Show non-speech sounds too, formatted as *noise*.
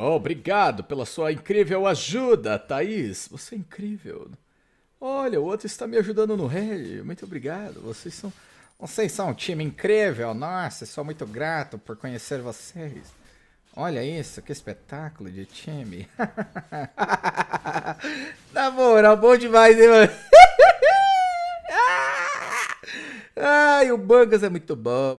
Oh, obrigado pela sua incrível ajuda, Thaís. Você é incrível. Olha, o outro está me ajudando no Red. Muito obrigado. Vocês são. Vocês são um time incrível. Nossa, sou muito grato por conhecer vocês. Olha isso, que espetáculo de time. *laughs* Na moral, bom demais, hein, mano? *laughs* Ah! Ai, o Bangas é muito bom.